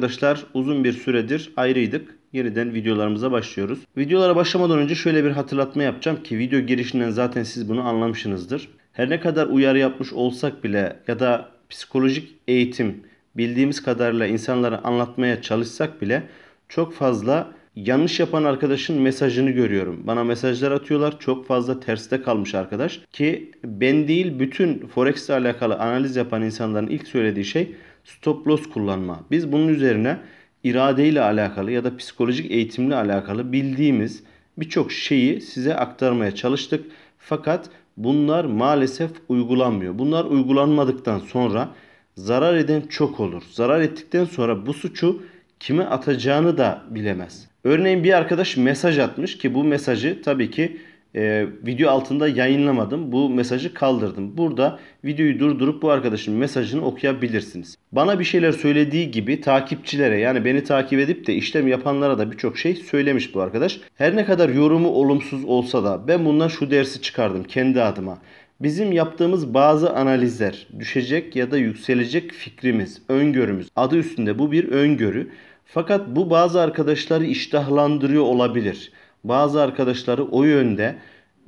arkadaşlar uzun bir süredir ayrıydık. Yeniden videolarımıza başlıyoruz. Videolara başlamadan önce şöyle bir hatırlatma yapacağım ki video girişinden zaten siz bunu anlamışsınızdır. Her ne kadar uyarı yapmış olsak bile ya da psikolojik eğitim bildiğimiz kadarıyla insanlara anlatmaya çalışsak bile çok fazla yanlış yapan arkadaşın mesajını görüyorum. Bana mesajlar atıyorlar. Çok fazla terste kalmış arkadaş ki ben değil bütün forex ile alakalı analiz yapan insanların ilk söylediği şey stop loss kullanma. Biz bunun üzerine iradeyle alakalı ya da psikolojik eğitimle alakalı bildiğimiz birçok şeyi size aktarmaya çalıştık. Fakat bunlar maalesef uygulanmıyor. Bunlar uygulanmadıktan sonra zarar eden çok olur. Zarar ettikten sonra bu suçu kime atacağını da bilemez. Örneğin bir arkadaş mesaj atmış ki bu mesajı tabii ki e, video altında yayınlamadım. Bu mesajı kaldırdım. Burada videoyu durdurup bu arkadaşın mesajını okuyabilirsiniz. Bana bir şeyler söylediği gibi takipçilere yani beni takip edip de işlem yapanlara da birçok şey söylemiş bu arkadaş. Her ne kadar yorumu olumsuz olsa da ben bundan şu dersi çıkardım kendi adıma. Bizim yaptığımız bazı analizler, düşecek ya da yükselecek fikrimiz, öngörümüz. Adı üstünde bu bir öngörü. Fakat bu bazı arkadaşları iştahlandırıyor olabilir bazı arkadaşları o yönde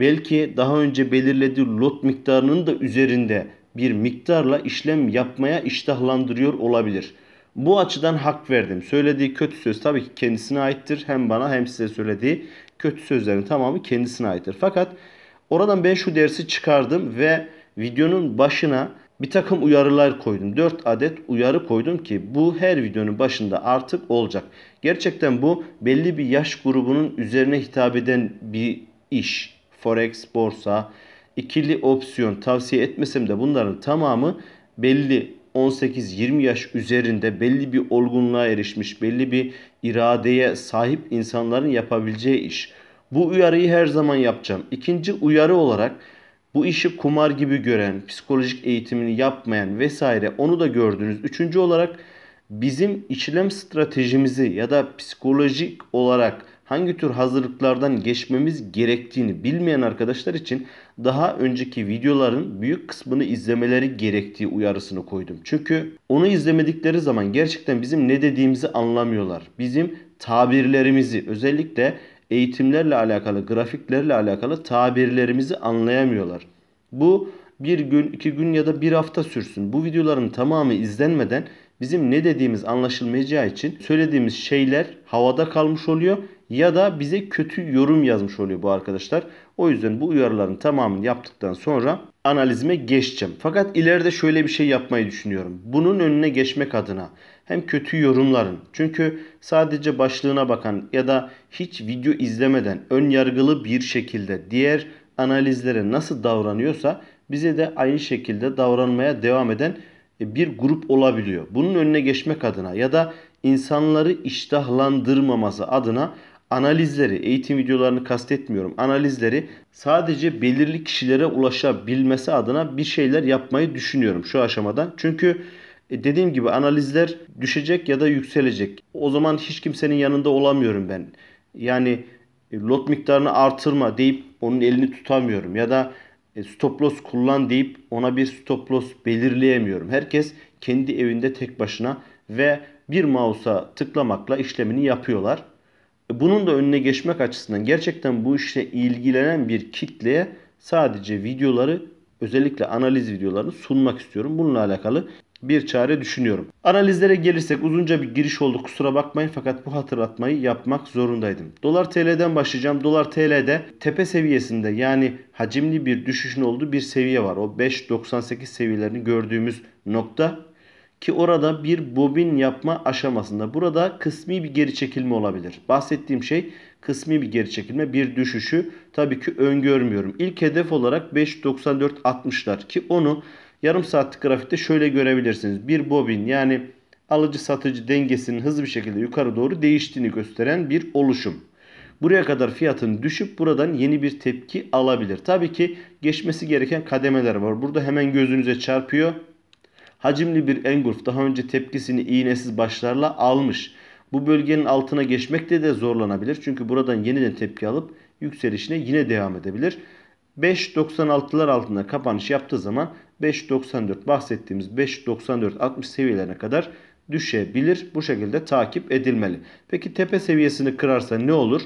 belki daha önce belirlediği lot miktarının da üzerinde bir miktarla işlem yapmaya iştahlandırıyor olabilir. Bu açıdan hak verdim. Söylediği kötü söz tabii ki kendisine aittir. Hem bana hem size söylediği kötü sözlerin tamamı kendisine aittir. Fakat oradan ben şu dersi çıkardım ve videonun başına bir takım uyarılar koydum. 4 adet uyarı koydum ki bu her videonun başında artık olacak. Gerçekten bu belli bir yaş grubunun üzerine hitap eden bir iş. Forex, borsa, ikili opsiyon tavsiye etmesem de bunların tamamı belli 18-20 yaş üzerinde belli bir olgunluğa erişmiş, belli bir iradeye sahip insanların yapabileceği iş. Bu uyarıyı her zaman yapacağım. İkinci uyarı olarak bu işi kumar gibi gören, psikolojik eğitimini yapmayan vesaire onu da gördünüz. Üçüncü olarak bizim işlem stratejimizi ya da psikolojik olarak hangi tür hazırlıklardan geçmemiz gerektiğini bilmeyen arkadaşlar için daha önceki videoların büyük kısmını izlemeleri gerektiği uyarısını koydum. Çünkü onu izlemedikleri zaman gerçekten bizim ne dediğimizi anlamıyorlar. Bizim tabirlerimizi özellikle eğitimlerle alakalı, grafiklerle alakalı tabirlerimizi anlayamıyorlar. Bu bir gün, iki gün ya da bir hafta sürsün. Bu videoların tamamı izlenmeden bizim ne dediğimiz anlaşılmayacağı için söylediğimiz şeyler havada kalmış oluyor ya da bize kötü yorum yazmış oluyor bu arkadaşlar. O yüzden bu uyarıların tamamını yaptıktan sonra analizime geçeceğim. Fakat ileride şöyle bir şey yapmayı düşünüyorum. Bunun önüne geçmek adına hem kötü yorumların çünkü sadece başlığına bakan ya da hiç video izlemeden ön yargılı bir şekilde diğer analizlere nasıl davranıyorsa bize de aynı şekilde davranmaya devam eden e, bir grup olabiliyor. Bunun önüne geçmek adına ya da insanları iştahlandırmaması adına analizleri, eğitim videolarını kastetmiyorum. Analizleri sadece belirli kişilere ulaşabilmesi adına bir şeyler yapmayı düşünüyorum şu aşamada. Çünkü e, dediğim gibi analizler düşecek ya da yükselecek. O zaman hiç kimsenin yanında olamıyorum ben. Yani e, lot miktarını artırma deyip onun elini tutamıyorum ya da e, stop loss kullan deyip ona bir stop loss belirleyemiyorum. Herkes kendi evinde tek başına ve bir mouse'a tıklamakla işlemini yapıyorlar. E, bunun da önüne geçmek açısından gerçekten bu işle ilgilenen bir kitleye sadece videoları özellikle analiz videolarını sunmak istiyorum. Bununla alakalı bir çare düşünüyorum. Analizlere gelirsek uzunca bir giriş oldu kusura bakmayın fakat bu hatırlatmayı yapmak zorundaydım. Dolar TL'den başlayacağım. Dolar TL'de tepe seviyesinde yani hacimli bir düşüşün olduğu bir seviye var. O 5.98 seviyelerini gördüğümüz nokta ki orada bir bobin yapma aşamasında. Burada kısmi bir geri çekilme olabilir. Bahsettiğim şey kısmi bir geri çekilme, bir düşüşü tabii ki öngörmüyorum. İlk hedef olarak 5.94.60'lar ki onu yarım saatlik grafikte şöyle görebilirsiniz. Bir bobin yani alıcı satıcı dengesinin hızlı bir şekilde yukarı doğru değiştiğini gösteren bir oluşum. Buraya kadar fiyatın düşüp buradan yeni bir tepki alabilir. Tabii ki geçmesi gereken kademeler var. Burada hemen gözünüze çarpıyor. Hacimli bir engulf daha önce tepkisini iğnesiz başlarla almış. Bu bölgenin altına geçmekte de zorlanabilir. Çünkü buradan yeniden tepki alıp yükselişine yine devam edebilir. 5.96'lar altında kapanış yaptığı zaman 5.94 bahsettiğimiz 5.94-60 seviyelerine kadar düşebilir. Bu şekilde takip edilmeli. Peki tepe seviyesini kırarsa ne olur?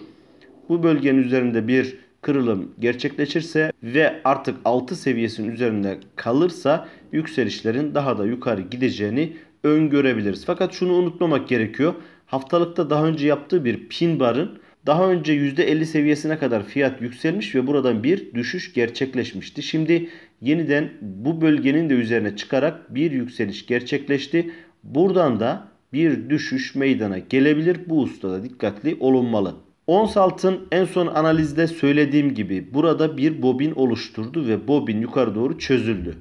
Bu bölgenin üzerinde bir kırılım gerçekleşirse ve artık 6 seviyesinin üzerinde kalırsa yükselişlerin daha da yukarı gideceğini öngörebiliriz. Fakat şunu unutmamak gerekiyor. Haftalıkta daha önce yaptığı bir pin barın daha önce %50 seviyesine kadar fiyat yükselmiş ve buradan bir düşüş gerçekleşmişti. Şimdi yeniden bu bölgenin de üzerine çıkarak bir yükseliş gerçekleşti. Buradan da bir düşüş meydana gelebilir. Bu ustada dikkatli olunmalı. Ons altın en son analizde söylediğim gibi burada bir bobin oluşturdu ve bobin yukarı doğru çözüldü.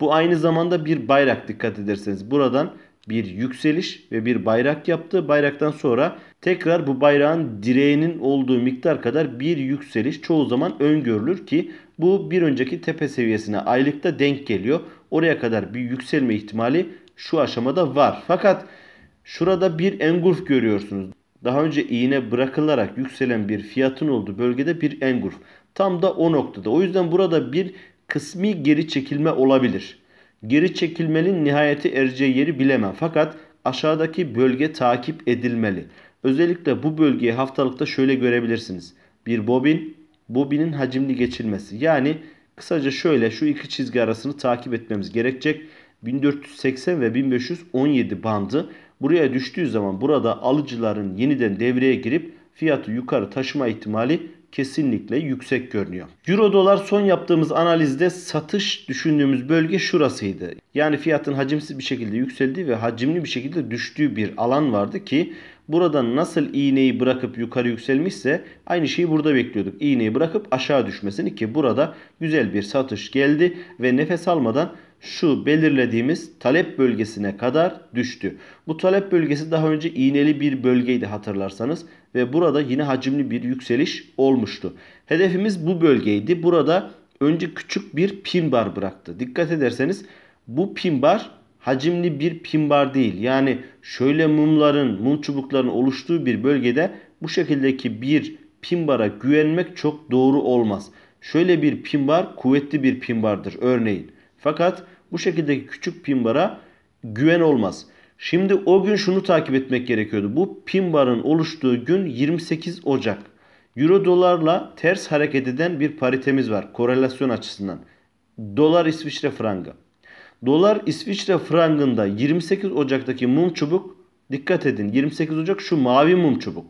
Bu aynı zamanda bir bayrak dikkat ederseniz buradan bir yükseliş ve bir bayrak yaptı. Bayraktan sonra tekrar bu bayrağın direğinin olduğu miktar kadar bir yükseliş çoğu zaman öngörülür ki bu bir önceki tepe seviyesine aylıkta denk geliyor. Oraya kadar bir yükselme ihtimali şu aşamada var. Fakat şurada bir engulf görüyorsunuz. Daha önce iğne bırakılarak yükselen bir fiyatın olduğu bölgede bir engulf. Tam da o noktada. O yüzden burada bir kısmi geri çekilme olabilir. Geri çekilmenin nihayeti ereceği yeri bilemem. Fakat aşağıdaki bölge takip edilmeli. Özellikle bu bölgeyi haftalıkta şöyle görebilirsiniz. Bir bobin, bobinin hacimli geçilmesi. Yani kısaca şöyle şu iki çizgi arasını takip etmemiz gerekecek. 1480 ve 1517 bandı buraya düştüğü zaman burada alıcıların yeniden devreye girip fiyatı yukarı taşıma ihtimali kesinlikle yüksek görünüyor. Euro dolar son yaptığımız analizde satış düşündüğümüz bölge şurasıydı. Yani fiyatın hacimsiz bir şekilde yükseldiği ve hacimli bir şekilde düştüğü bir alan vardı ki Burada nasıl iğneyi bırakıp yukarı yükselmişse aynı şeyi burada bekliyorduk. İğneyi bırakıp aşağı düşmesini ki burada güzel bir satış geldi ve nefes almadan şu belirlediğimiz talep bölgesine kadar düştü. Bu talep bölgesi daha önce iğneli bir bölgeydi hatırlarsanız ve burada yine hacimli bir yükseliş olmuştu. Hedefimiz bu bölgeydi. Burada önce küçük bir pin bar bıraktı. Dikkat ederseniz bu pin bar hacimli bir pimbar değil. Yani şöyle mumların, mum çubuklarının oluştuğu bir bölgede bu şekildeki bir pimbara güvenmek çok doğru olmaz. Şöyle bir pimbar, kuvvetli bir pimbardır, örneğin. Fakat bu şekildeki küçük pimbara güven olmaz. Şimdi o gün şunu takip etmek gerekiyordu. Bu pimbarın oluştuğu gün 28 Ocak. Euro dolarla ters hareket eden bir paritemiz var korelasyon açısından. Dolar İsviçre frangı. Dolar İsviçre frangında 28 Ocak'taki mum çubuk dikkat edin 28 Ocak şu mavi mum çubuk.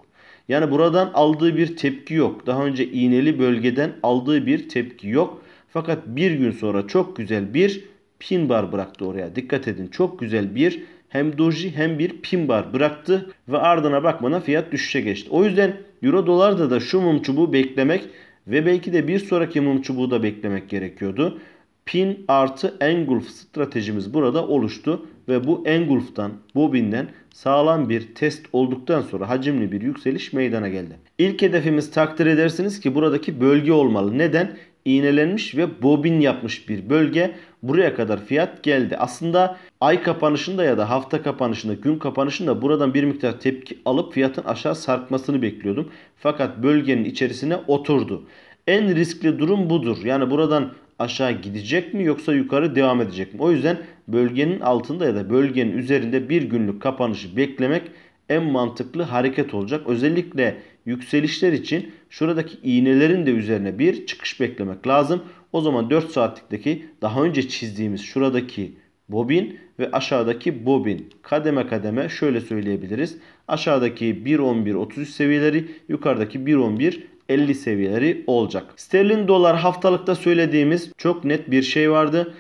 Yani buradan aldığı bir tepki yok. Daha önce iğneli bölgeden aldığı bir tepki yok. Fakat bir gün sonra çok güzel bir pin bar bıraktı oraya. Dikkat edin çok güzel bir hem doji hem bir pin bar bıraktı ve ardına bakmana fiyat düşüşe geçti. O yüzden euro dolarda da şu mum çubuğu beklemek ve belki de bir sonraki mum çubuğu da beklemek gerekiyordu pin artı engulf stratejimiz burada oluştu ve bu engulftan bobinden sağlam bir test olduktan sonra hacimli bir yükseliş meydana geldi. İlk hedefimiz takdir edersiniz ki buradaki bölge olmalı. Neden? iğnelenmiş ve bobin yapmış bir bölge. Buraya kadar fiyat geldi. Aslında ay kapanışında ya da hafta kapanışında, gün kapanışında buradan bir miktar tepki alıp fiyatın aşağı sarkmasını bekliyordum. Fakat bölgenin içerisine oturdu. En riskli durum budur. Yani buradan aşağı gidecek mi yoksa yukarı devam edecek mi? O yüzden bölgenin altında ya da bölgenin üzerinde bir günlük kapanışı beklemek en mantıklı hareket olacak. Özellikle yükselişler için şuradaki iğnelerin de üzerine bir çıkış beklemek lazım. O zaman 4 saatlikteki daha önce çizdiğimiz şuradaki bobin ve aşağıdaki bobin kademe kademe şöyle söyleyebiliriz. Aşağıdaki 1.11.33 seviyeleri yukarıdaki 1.11 50 seviyeleri olacak. Sterlin dolar haftalıkta söylediğimiz çok net bir şey vardı.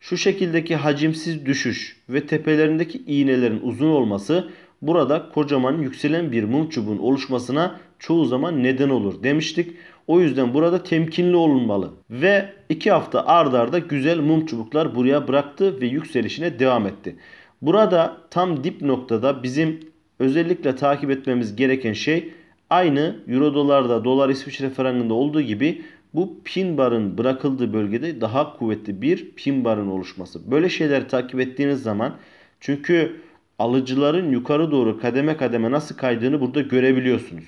Şu şekildeki hacimsiz düşüş ve tepelerindeki iğnelerin uzun olması burada kocaman yükselen bir mum çubuğun oluşmasına çoğu zaman neden olur demiştik. O yüzden burada temkinli olunmalı. Ve 2 hafta ardarda arda güzel mum çubuklar buraya bıraktı ve yükselişine devam etti. Burada tam dip noktada bizim özellikle takip etmemiz gereken şey Aynı euro dolarda dolar İsviçre frangında olduğu gibi bu pin barın bırakıldığı bölgede daha kuvvetli bir pin barın oluşması. Böyle şeyleri takip ettiğiniz zaman çünkü alıcıların yukarı doğru kademe kademe nasıl kaydığını burada görebiliyorsunuz.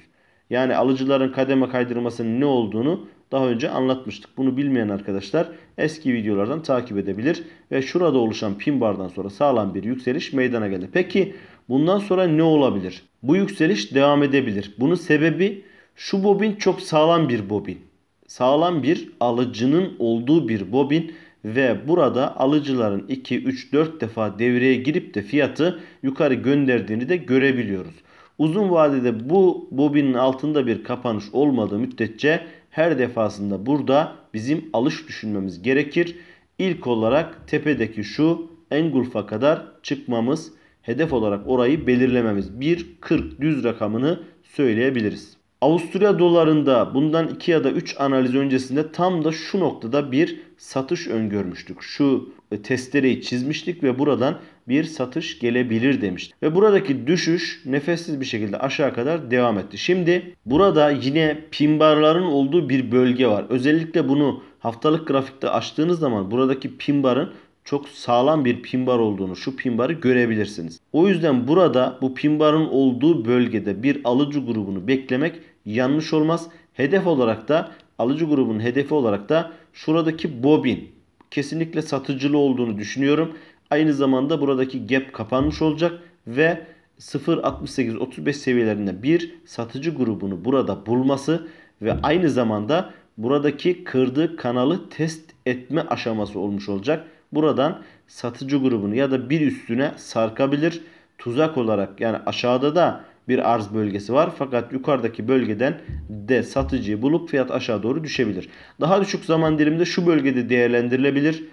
Yani alıcıların kademe kaydırmasının ne olduğunu daha önce anlatmıştık. Bunu bilmeyen arkadaşlar eski videolardan takip edebilir ve şurada oluşan pin bardan sonra sağlam bir yükseliş meydana gelir. Peki bundan sonra ne olabilir? Bu yükseliş devam edebilir. Bunun sebebi şu bobin çok sağlam bir bobin. Sağlam bir alıcının olduğu bir bobin ve burada alıcıların 2 3 4 defa devreye girip de fiyatı yukarı gönderdiğini de görebiliyoruz. Uzun vadede bu bobinin altında bir kapanış olmadığı müddetçe her defasında burada bizim alış düşünmemiz gerekir. İlk olarak tepedeki şu Engulf'a kadar çıkmamız hedef olarak orayı belirlememiz. 1.40 düz rakamını söyleyebiliriz. Avusturya dolarında bundan 2 ya da 3 analiz öncesinde tam da şu noktada bir satış öngörmüştük. Şu e, testereyi çizmiştik ve buradan bir satış gelebilir demiştik. Ve buradaki düşüş nefessiz bir şekilde aşağı kadar devam etti. Şimdi burada yine pimbarların olduğu bir bölge var. Özellikle bunu haftalık grafikte açtığınız zaman buradaki pimbarın çok sağlam bir pin olduğunu, şu pin görebilirsiniz. O yüzden burada bu pin olduğu bölgede bir alıcı grubunu beklemek yanlış olmaz. Hedef olarak da alıcı grubunun hedefi olarak da şuradaki bobin kesinlikle satıcılı olduğunu düşünüyorum. Aynı zamanda buradaki gap kapanmış olacak ve 0.68-35 seviyelerinde bir satıcı grubunu burada bulması ve aynı zamanda buradaki kırdığı kanalı test etme aşaması olmuş olacak buradan satıcı grubunu ya da bir üstüne sarkabilir. Tuzak olarak yani aşağıda da bir arz bölgesi var. Fakat yukarıdaki bölgeden de satıcıyı bulup fiyat aşağı doğru düşebilir. Daha düşük zaman diliminde şu bölgede değerlendirilebilir.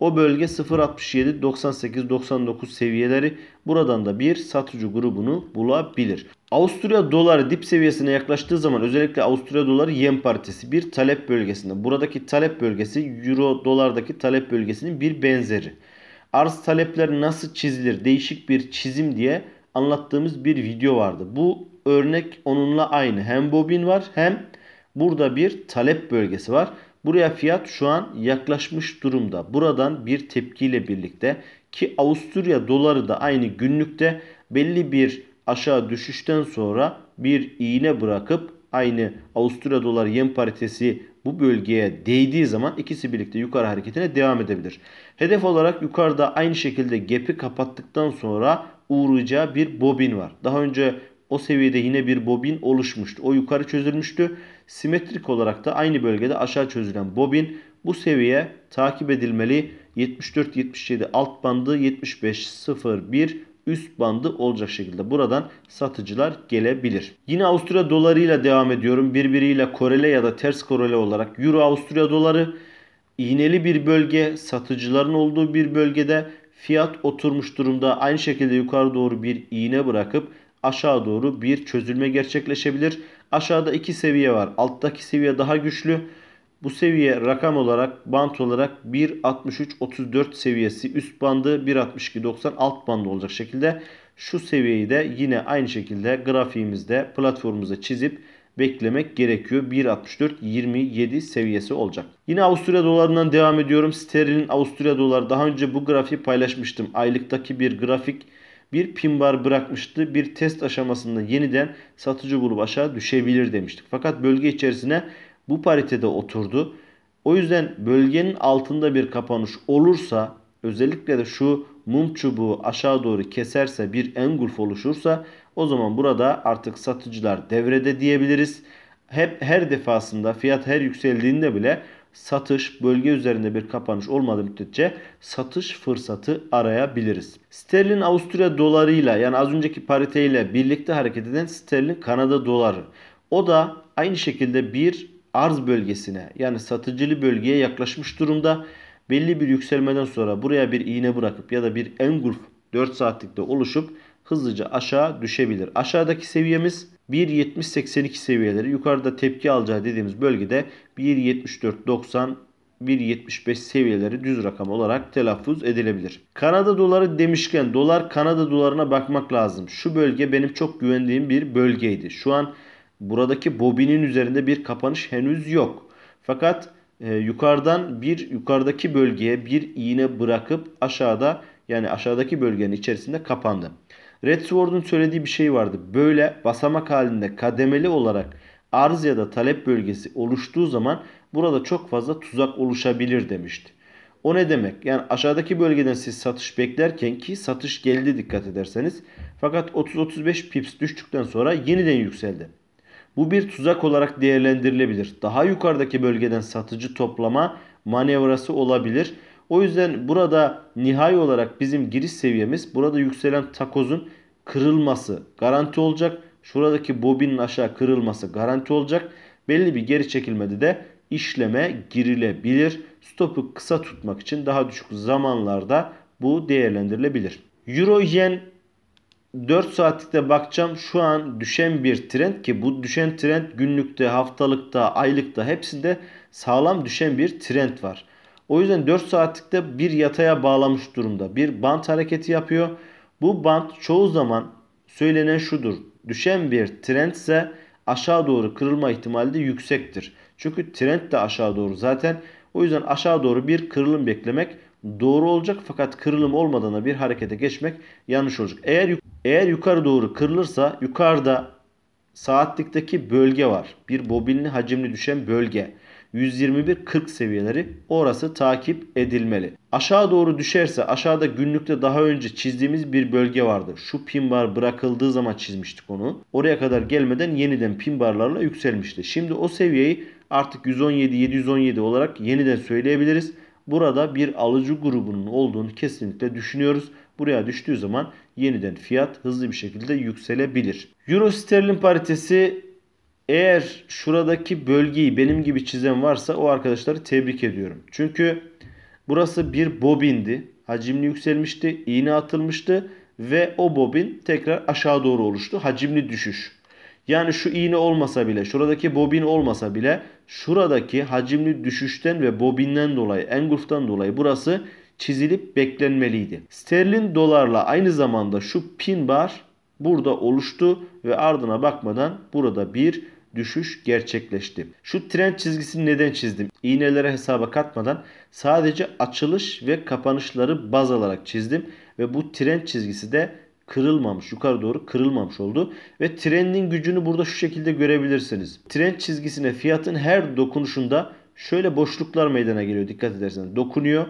O bölge 0.67, 98, 99 seviyeleri buradan da bir satıcı grubunu bulabilir. Avusturya doları dip seviyesine yaklaştığı zaman özellikle Avusturya doları yen partisi bir talep bölgesinde. Buradaki talep bölgesi euro dolardaki talep bölgesinin bir benzeri. Arz talepler nasıl çizilir değişik bir çizim diye anlattığımız bir video vardı. Bu örnek onunla aynı. Hem bobin var hem burada bir talep bölgesi var. Buraya fiyat şu an yaklaşmış durumda. Buradan bir tepkiyle birlikte ki Avusturya doları da aynı günlükte belli bir aşağı düşüşten sonra bir iğne bırakıp aynı Avusturya dolar yen paritesi bu bölgeye değdiği zaman ikisi birlikte yukarı hareketine devam edebilir. Hedef olarak yukarıda aynı şekilde gap'i kapattıktan sonra uğrayacağı bir bobin var. Daha önce o seviyede yine bir bobin oluşmuştu. O yukarı çözülmüştü. Simetrik olarak da aynı bölgede aşağı çözülen bobin bu seviye takip edilmeli. 74-77 alt bandı 75-01 üst bandı olacak şekilde buradan satıcılar gelebilir. Yine Avusturya dolarıyla devam ediyorum. Birbiriyle korele ya da ters korele olarak Euro Avusturya doları iğneli bir bölge, satıcıların olduğu bir bölgede fiyat oturmuş durumda. Aynı şekilde yukarı doğru bir iğne bırakıp aşağı doğru bir çözülme gerçekleşebilir. Aşağıda iki seviye var. Alttaki seviye daha güçlü. Bu seviye rakam olarak bant olarak 1.63.34 seviyesi üst bandı 1.62.90 alt bandı olacak şekilde şu seviyeyi de yine aynı şekilde grafiğimizde platformumuzda çizip beklemek gerekiyor. 1.64.27 seviyesi olacak. Yine Avusturya dolarından devam ediyorum. Sterlin Avusturya doları daha önce bu grafiği paylaşmıştım. Aylıktaki bir grafik bir pin bar bırakmıştı. Bir test aşamasında yeniden satıcı grubu aşağı düşebilir demiştik. Fakat bölge içerisine bu paritede oturdu. O yüzden bölgenin altında bir kapanış olursa özellikle de şu mum çubuğu aşağı doğru keserse bir engulf oluşursa o zaman burada artık satıcılar devrede diyebiliriz. Hep her defasında fiyat her yükseldiğinde bile satış bölge üzerinde bir kapanış olmadığı müddetçe satış fırsatı arayabiliriz. Sterlin Avusturya dolarıyla yani az önceki pariteyle birlikte hareket eden sterlin Kanada doları. O da aynı şekilde bir arz bölgesine yani satıcılı bölgeye yaklaşmış durumda. Belli bir yükselmeden sonra buraya bir iğne bırakıp ya da bir engulf 4 saatlikte oluşup hızlıca aşağı düşebilir. Aşağıdaki seviyemiz 1.70-82 seviyeleri. Yukarıda tepki alacağı dediğimiz bölgede 1.74-90 1.75 seviyeleri düz rakam olarak telaffuz edilebilir. Kanada doları demişken dolar Kanada dolarına bakmak lazım. Şu bölge benim çok güvendiğim bir bölgeydi. Şu an Buradaki bobinin üzerinde bir kapanış henüz yok. Fakat e, yukarıdan bir yukarıdaki bölgeye bir iğne bırakıp aşağıda yani aşağıdaki bölgenin içerisinde kapandı. Red Sword'un söylediği bir şey vardı. Böyle basamak halinde kademeli olarak arz ya da talep bölgesi oluştuğu zaman burada çok fazla tuzak oluşabilir demişti. O ne demek? Yani aşağıdaki bölgeden siz satış beklerken ki satış geldi dikkat ederseniz. Fakat 30-35 pips düştükten sonra yeniden yükseldi. Bu bir tuzak olarak değerlendirilebilir. Daha yukarıdaki bölgeden satıcı toplama manevrası olabilir. O yüzden burada nihai olarak bizim giriş seviyemiz burada yükselen takozun kırılması garanti olacak. Şuradaki bobinin aşağı kırılması garanti olacak. Belli bir geri çekilmede de işleme girilebilir. Stopu kısa tutmak için daha düşük zamanlarda bu değerlendirilebilir. Euro yen 4 saatlikte bakacağım şu an düşen bir trend ki bu düşen trend günlükte, haftalıkta, aylıkta hepsinde sağlam düşen bir trend var. O yüzden 4 saatlikte bir yataya bağlamış durumda. Bir bant hareketi yapıyor. Bu bant çoğu zaman söylenen şudur. Düşen bir trend ise aşağı doğru kırılma ihtimali de yüksektir. Çünkü trend de aşağı doğru zaten. O yüzden aşağı doğru bir kırılım beklemek doğru olacak fakat kırılım olmadan bir harekete geçmek yanlış olacak. Eğer eğer yukarı doğru kırılırsa yukarıda saatlikteki bölge var. Bir bobinli hacimli düşen bölge. 121-40 seviyeleri orası takip edilmeli. Aşağı doğru düşerse aşağıda günlükte daha önce çizdiğimiz bir bölge vardı. Şu pin bar bırakıldığı zaman çizmiştik onu. Oraya kadar gelmeden yeniden pin barlarla yükselmişti. Şimdi o seviyeyi artık 117-717 olarak yeniden söyleyebiliriz. Burada bir alıcı grubunun olduğunu kesinlikle düşünüyoruz. Buraya düştüğü zaman yeniden fiyat hızlı bir şekilde yükselebilir. Euro sterlin paritesi eğer şuradaki bölgeyi benim gibi çizen varsa o arkadaşları tebrik ediyorum. Çünkü burası bir bobindi. Hacimli yükselmişti, iğne atılmıştı ve o bobin tekrar aşağı doğru oluştu. Hacimli düşüş. Yani şu iğne olmasa bile, şuradaki bobin olmasa bile şuradaki hacimli düşüşten ve bobinden dolayı, engulftan dolayı burası çizilip beklenmeliydi. Sterlin dolarla aynı zamanda şu pin bar burada oluştu ve ardına bakmadan burada bir düşüş gerçekleşti. Şu trend çizgisini neden çizdim? İğnelere hesaba katmadan sadece açılış ve kapanışları baz alarak çizdim ve bu trend çizgisi de kırılmamış, yukarı doğru kırılmamış oldu. Ve trendin gücünü burada şu şekilde görebilirsiniz. Trend çizgisine fiyatın her dokunuşunda şöyle boşluklar meydana geliyor dikkat ederseniz. Dokunuyor,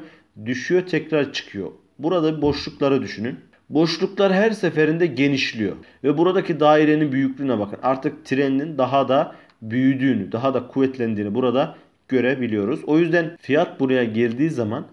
düşüyor, tekrar çıkıyor. Burada boşlukları düşünün. Boşluklar her seferinde genişliyor ve buradaki dairenin büyüklüğüne bakın. Artık trendin daha da büyüdüğünü, daha da kuvvetlendiğini burada görebiliyoruz. O yüzden fiyat buraya girdiği zaman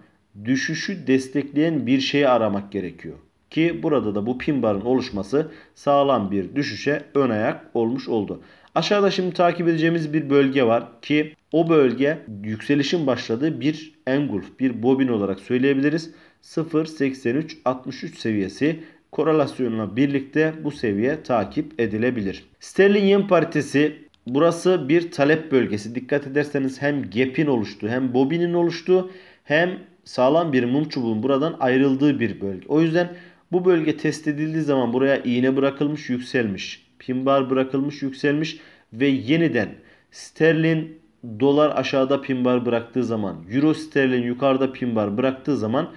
düşüşü destekleyen bir şeyi aramak gerekiyor. Ki burada da bu pin barın oluşması sağlam bir düşüşe ön ayak olmuş oldu. Aşağıda şimdi takip edeceğimiz bir bölge var ki o bölge yükselişin başladığı bir engulf, bir bobin olarak söyleyebiliriz. 0.83.63 seviyesi korelasyonla birlikte bu seviye takip edilebilir. Sterling yen paritesi burası bir talep bölgesi. Dikkat ederseniz hem gap'in oluştu, hem bobinin oluştu, hem sağlam bir mum çubuğun buradan ayrıldığı bir bölge. O yüzden bu bölge test edildiği zaman buraya iğne bırakılmış yükselmiş. Pin bar bırakılmış yükselmiş ve yeniden sterlin dolar aşağıda pin bar bıraktığı zaman euro sterlin yukarıda pin bar bıraktığı zaman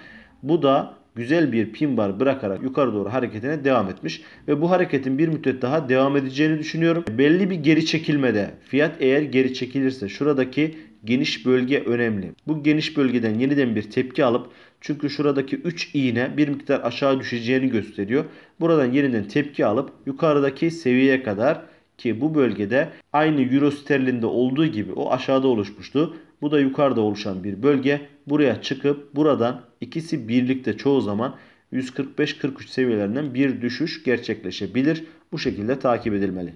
bu da güzel bir pin bar bırakarak yukarı doğru hareketine devam etmiş ve bu hareketin bir müddet daha devam edeceğini düşünüyorum. Belli bir geri çekilmede fiyat eğer geri çekilirse şuradaki geniş bölge önemli. Bu geniş bölgeden yeniden bir tepki alıp çünkü şuradaki 3 iğne bir miktar aşağı düşeceğini gösteriyor. Buradan yeniden tepki alıp yukarıdaki seviyeye kadar ki bu bölgede aynı euro sterlinde olduğu gibi o aşağıda oluşmuştu. Bu da yukarıda oluşan bir bölge. Buraya çıkıp buradan ikisi birlikte çoğu zaman 145-43 seviyelerinden bir düşüş gerçekleşebilir. Bu şekilde takip edilmeli.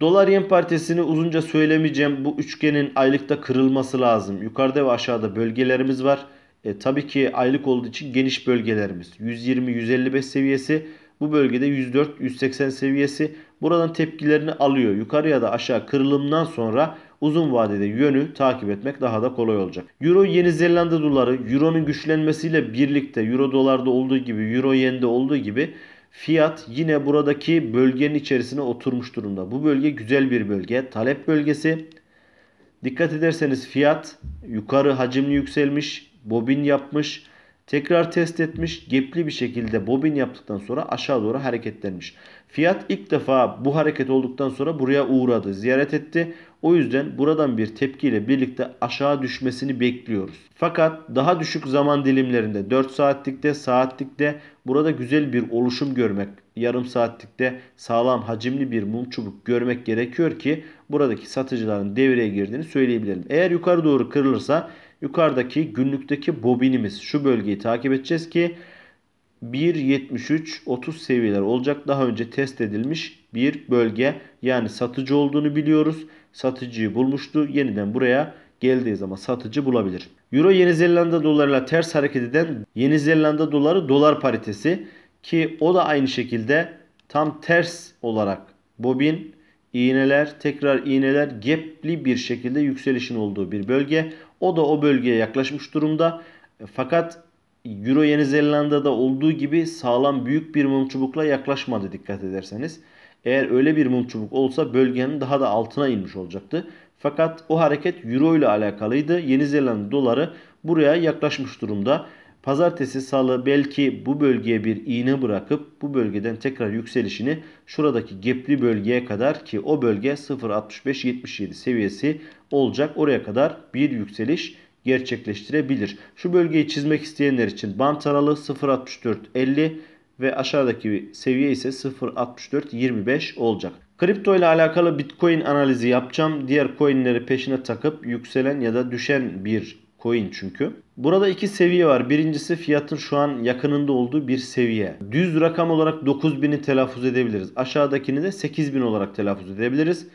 Dolar yen partisini uzunca söylemeyeceğim. Bu üçgenin aylıkta kırılması lazım. Yukarıda ve aşağıda bölgelerimiz var. E, tabii ki aylık olduğu için geniş bölgelerimiz 120-155 seviyesi. Bu bölgede 104-180 seviyesi buradan tepkilerini alıyor. Yukarıya da aşağı kırılımdan sonra uzun vadede yönü takip etmek daha da kolay olacak. Euro Yeni Zelanda doları Euro'nun güçlenmesiyle birlikte Euro dolarda olduğu gibi Euro Yen'de olduğu gibi fiyat yine buradaki bölgenin içerisine oturmuş durumda. Bu bölge güzel bir bölge. Talep bölgesi. Dikkat ederseniz fiyat yukarı hacimli yükselmiş bobin yapmış, tekrar test etmiş, gepli bir şekilde bobin yaptıktan sonra aşağı doğru hareketlenmiş. Fiyat ilk defa bu hareket olduktan sonra buraya uğradı, ziyaret etti. O yüzden buradan bir tepkiyle birlikte aşağı düşmesini bekliyoruz. Fakat daha düşük zaman dilimlerinde 4 saatlikte, saatlikte burada güzel bir oluşum görmek, yarım saatlikte sağlam hacimli bir mum çubuk görmek gerekiyor ki buradaki satıcıların devreye girdiğini söyleyebilirim. Eğer yukarı doğru kırılırsa Yukarıdaki günlükteki bobinimiz şu bölgeyi takip edeceğiz ki 1.73 30 seviyeler olacak. Daha önce test edilmiş bir bölge. Yani satıcı olduğunu biliyoruz. Satıcıyı bulmuştu. Yeniden buraya geldiği zaman satıcı bulabilir. Euro Yeni Zelanda dolarıyla ters hareket eden Yeni Zelanda doları dolar paritesi ki o da aynı şekilde tam ters olarak bobin iğneler, tekrar iğneler gepli bir şekilde yükselişin olduğu bir bölge. O da o bölgeye yaklaşmış durumda. Fakat Euro Yeni Zelanda'da olduğu gibi sağlam büyük bir mum çubukla yaklaşmadı dikkat ederseniz. Eğer öyle bir mum çubuk olsa bölgenin daha da altına inmiş olacaktı. Fakat o hareket Euro ile alakalıydı. Yeni Zelanda doları buraya yaklaşmış durumda. Pazartesi, salı belki bu bölgeye bir iğne bırakıp bu bölgeden tekrar yükselişini şuradaki gepli bölgeye kadar ki o bölge 0.65-77 seviyesi olacak. Oraya kadar bir yükseliş gerçekleştirebilir. Şu bölgeyi çizmek isteyenler için bant aralığı 0.64-50 ve aşağıdaki seviye ise 0.64-25 olacak. Kripto ile alakalı Bitcoin analizi yapacağım. Diğer coinleri peşine takıp yükselen ya da düşen bir Coin çünkü. Burada iki seviye var. Birincisi fiyatın şu an yakınında olduğu bir seviye. Düz rakam olarak 9000'i telaffuz edebiliriz. Aşağıdakini de 8000 olarak telaffuz edebiliriz.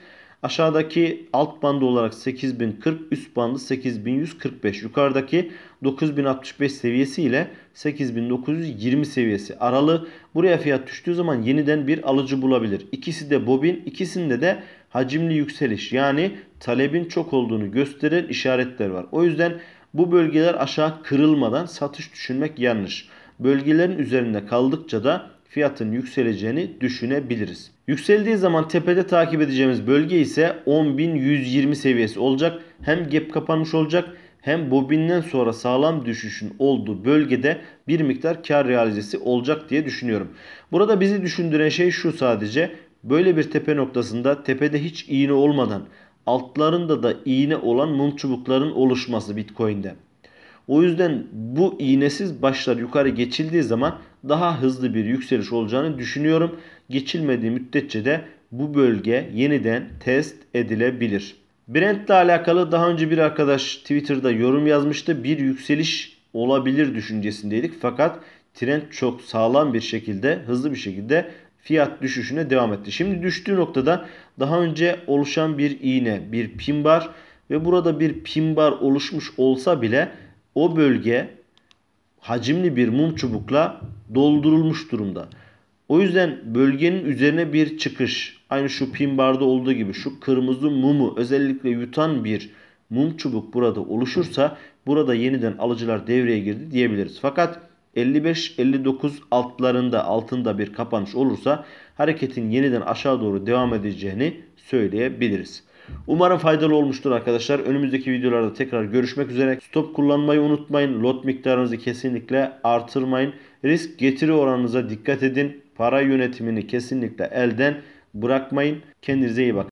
Aşağıdaki alt bandı olarak 8040, üst bandı 8145. Yukarıdaki 9065 seviyesi ile 8920 seviyesi aralı. Buraya fiyat düştüğü zaman yeniden bir alıcı bulabilir. İkisi de bobin, ikisinde de hacimli yükseliş yani talebin çok olduğunu gösteren işaretler var. O yüzden bu bölgeler aşağı kırılmadan satış düşünmek yanlış. Bölgelerin üzerinde kaldıkça da fiyatın yükseleceğini düşünebiliriz. Yükseldiği zaman tepede takip edeceğimiz bölge ise 10.120 seviyesi olacak. Hem gap kapanmış olacak hem bobinden sonra sağlam düşüşün olduğu bölgede bir miktar kar realizesi olacak diye düşünüyorum. Burada bizi düşündüren şey şu sadece Böyle bir tepe noktasında tepede hiç iğne olmadan altlarında da iğne olan mum çubukların oluşması Bitcoin'de. O yüzden bu iğnesiz başlar yukarı geçildiği zaman daha hızlı bir yükseliş olacağını düşünüyorum. Geçilmediği müddetçe de bu bölge yeniden test edilebilir. Brent ile alakalı daha önce bir arkadaş Twitter'da yorum yazmıştı. Bir yükseliş olabilir düşüncesindeydik. Fakat trend çok sağlam bir şekilde hızlı bir şekilde fiyat düşüşüne devam etti. Şimdi düştüğü noktada daha önce oluşan bir iğne, bir pin bar ve burada bir pin bar oluşmuş olsa bile o bölge hacimli bir mum çubukla doldurulmuş durumda. O yüzden bölgenin üzerine bir çıkış, aynı şu pin barda olduğu gibi şu kırmızı mumu özellikle yutan bir mum çubuk burada oluşursa burada yeniden alıcılar devreye girdi diyebiliriz. Fakat 55-59 altlarında altında bir kapanış olursa hareketin yeniden aşağı doğru devam edeceğini söyleyebiliriz. Umarım faydalı olmuştur arkadaşlar. Önümüzdeki videolarda tekrar görüşmek üzere. Stop kullanmayı unutmayın. Lot miktarınızı kesinlikle artırmayın. Risk getiri oranınıza dikkat edin. Para yönetimini kesinlikle elden bırakmayın. Kendinize iyi bakın.